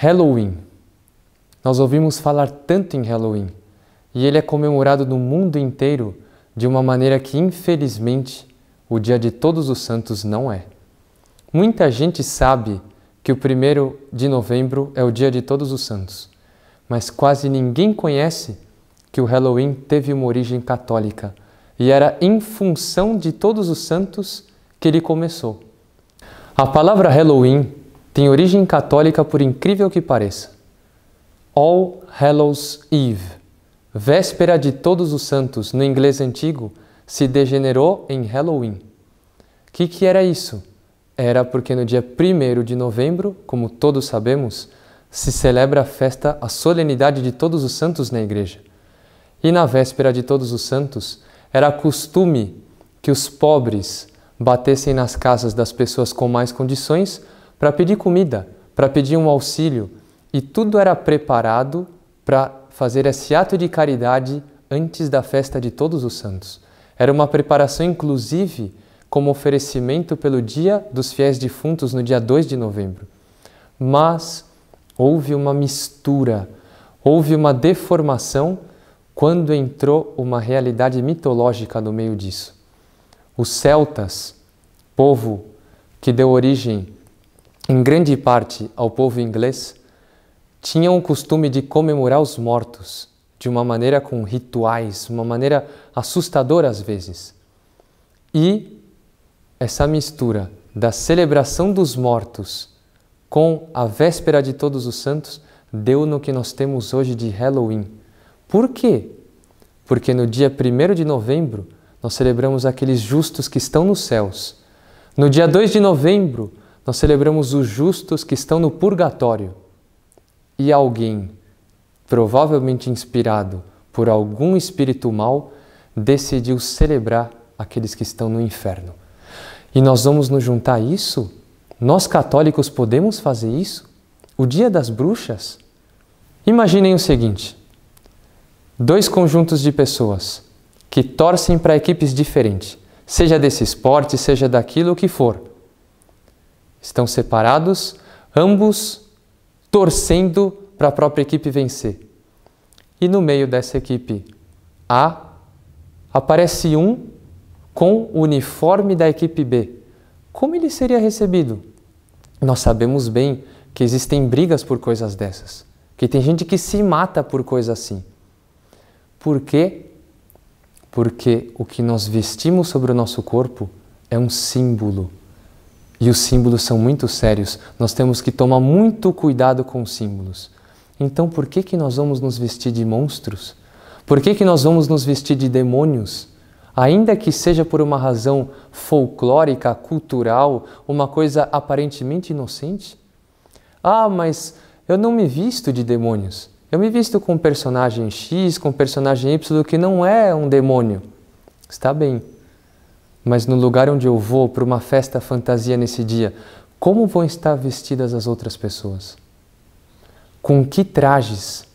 Halloween. Nós ouvimos falar tanto em Halloween e ele é comemorado no mundo inteiro de uma maneira que, infelizmente, o Dia de Todos os Santos não é. Muita gente sabe que o 1 de novembro é o Dia de Todos os Santos, mas quase ninguém conhece que o Halloween teve uma origem católica e era em função de Todos os Santos que ele começou. A palavra Halloween tem origem católica por incrível que pareça. All Hallows Eve, véspera de Todos os Santos no inglês antigo, se degenerou em Halloween. O que, que era isso? Era porque no dia 1 de novembro, como todos sabemos, se celebra a festa, a solenidade de Todos os Santos na igreja. E na véspera de Todos os Santos, era costume que os pobres batessem nas casas das pessoas com mais condições para pedir comida, para pedir um auxílio, e tudo era preparado para fazer esse ato de caridade antes da festa de Todos os Santos. Era uma preparação, inclusive, como oferecimento pelo Dia dos Fiéis Defuntos, no dia 2 de novembro. Mas houve uma mistura, houve uma deformação quando entrou uma realidade mitológica no meio disso. Os celtas, povo que deu origem em grande parte ao povo inglês, tinham o costume de comemorar os mortos de uma maneira com rituais, uma maneira assustadora às vezes. E essa mistura da celebração dos mortos com a véspera de Todos os Santos deu no que nós temos hoje de Halloween. Por quê? Porque no dia 1 de novembro nós celebramos aqueles justos que estão nos céus. No dia 2 de novembro, nós celebramos os justos que estão no purgatório. E alguém, provavelmente inspirado por algum espírito mau decidiu celebrar aqueles que estão no inferno. E nós vamos nos juntar a isso? Nós católicos podemos fazer isso? O dia das bruxas? Imaginem o seguinte: dois conjuntos de pessoas que torcem para equipes diferentes, seja desse esporte, seja daquilo que for estão separados, ambos torcendo para a própria equipe vencer. E no meio dessa equipe A aparece um com o uniforme da equipe B. Como ele seria recebido? Nós sabemos bem que existem brigas por coisas dessas, que tem gente que se mata por coisa assim. Por quê? Porque o que nós vestimos sobre o nosso corpo é um símbolo e os símbolos são muito sérios, nós temos que tomar muito cuidado com os símbolos. Então, por que, que nós vamos nos vestir de monstros? Por que, que nós vamos nos vestir de demônios? Ainda que seja por uma razão folclórica, cultural, uma coisa aparentemente inocente? Ah, mas eu não me visto de demônios. Eu me visto com um personagem X, com um personagem Y, que não é um demônio. Está bem, mas no lugar onde eu vou, para uma festa fantasia nesse dia, como vão estar vestidas as outras pessoas? Com que trajes?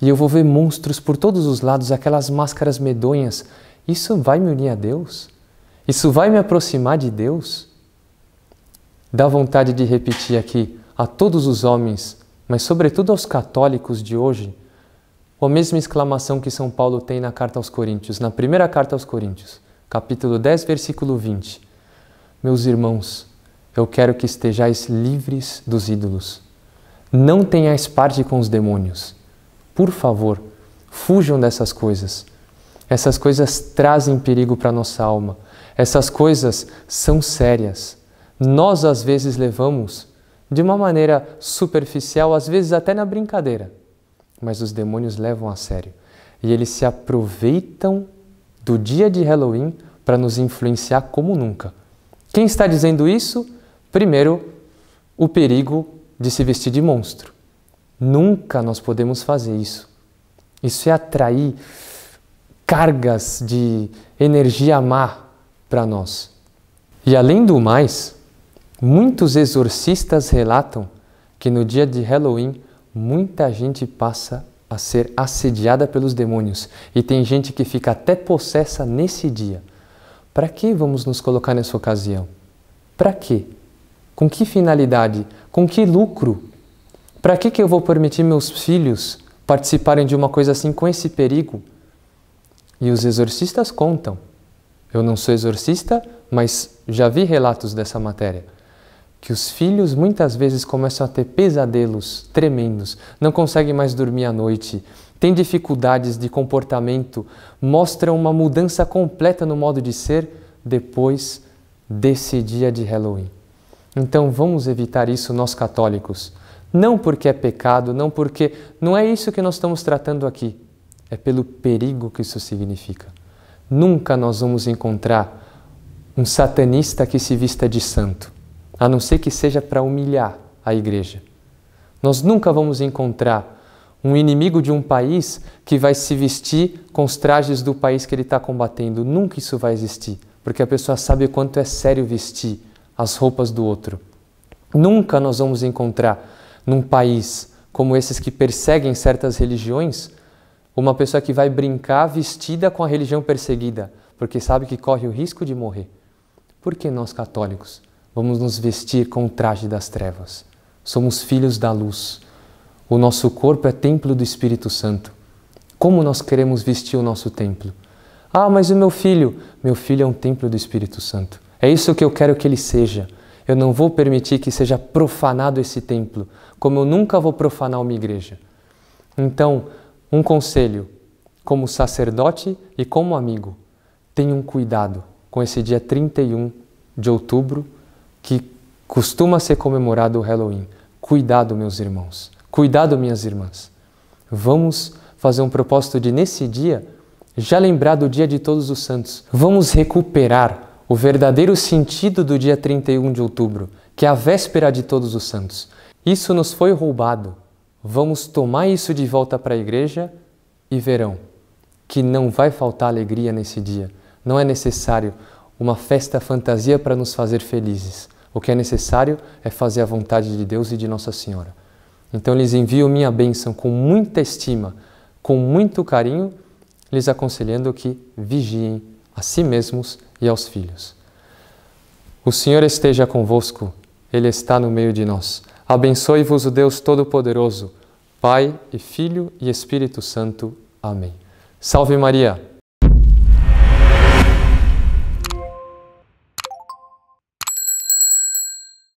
E eu vou ver monstros por todos os lados, aquelas máscaras medonhas. Isso vai me unir a Deus? Isso vai me aproximar de Deus? Dá vontade de repetir aqui a todos os homens, mas sobretudo aos católicos de hoje, a mesma exclamação que São Paulo tem na carta aos Coríntios, na primeira carta aos Coríntios capítulo 10, versículo 20. Meus irmãos, eu quero que estejais livres dos ídolos. Não tenhais parte com os demônios. Por favor, fujam dessas coisas. Essas coisas trazem perigo para nossa alma. Essas coisas são sérias. Nós às vezes levamos de uma maneira superficial, às vezes até na brincadeira, mas os demônios levam a sério e eles se aproveitam do dia de Halloween para nos influenciar como nunca. Quem está dizendo isso? Primeiro, o perigo de se vestir de monstro. Nunca nós podemos fazer isso. Isso é atrair cargas de energia má para nós. E além do mais, muitos exorcistas relatam que no dia de Halloween muita gente passa a ser assediada pelos demônios e tem gente que fica até possessa nesse dia. Para que vamos nos colocar nessa ocasião? Para quê? Com que finalidade? Com que lucro? Para que, que eu vou permitir meus filhos participarem de uma coisa assim com esse perigo? E os exorcistas contam. Eu não sou exorcista, mas já vi relatos dessa matéria que os filhos muitas vezes começam a ter pesadelos tremendos, não conseguem mais dormir à noite, têm dificuldades de comportamento, mostram uma mudança completa no modo de ser depois desse dia de Halloween. Então vamos evitar isso nós católicos. Não porque é pecado, não porque não é isso que nós estamos tratando aqui. É pelo perigo que isso significa. Nunca nós vamos encontrar um satanista que se vista de santo a não ser que seja para humilhar a igreja. Nós nunca vamos encontrar um inimigo de um país que vai se vestir com os trajes do país que ele está combatendo. Nunca isso vai existir, porque a pessoa sabe o quanto é sério vestir as roupas do outro. Nunca nós vamos encontrar num país como esses que perseguem certas religiões uma pessoa que vai brincar vestida com a religião perseguida, porque sabe que corre o risco de morrer. Por que nós católicos vamos nos vestir com o traje das trevas. Somos filhos da luz. O nosso corpo é templo do Espírito Santo. Como nós queremos vestir o nosso templo? Ah, mas o meu filho? Meu filho é um templo do Espírito Santo. É isso que eu quero que ele seja. Eu não vou permitir que seja profanado esse templo, como eu nunca vou profanar uma igreja. Então, um conselho, como sacerdote e como amigo, tenham cuidado com esse dia 31 de outubro que costuma ser comemorado o Halloween. Cuidado, meus irmãos. Cuidado, minhas irmãs. Vamos fazer um propósito de, nesse dia, já lembrar do dia de Todos os Santos. Vamos recuperar o verdadeiro sentido do dia 31 de outubro, que é a véspera de Todos os Santos. Isso nos foi roubado. Vamos tomar isso de volta para a igreja e verão que não vai faltar alegria nesse dia. Não é necessário uma festa fantasia para nos fazer felizes. O que é necessário é fazer a vontade de Deus e de Nossa Senhora. Então lhes envio minha bênção com muita estima, com muito carinho, lhes aconselhando que vigiem a si mesmos e aos filhos. O Senhor esteja convosco, Ele está no meio de nós. Abençoe-vos o Deus Todo-Poderoso, Pai e Filho e Espírito Santo. Amém. Salve Maria!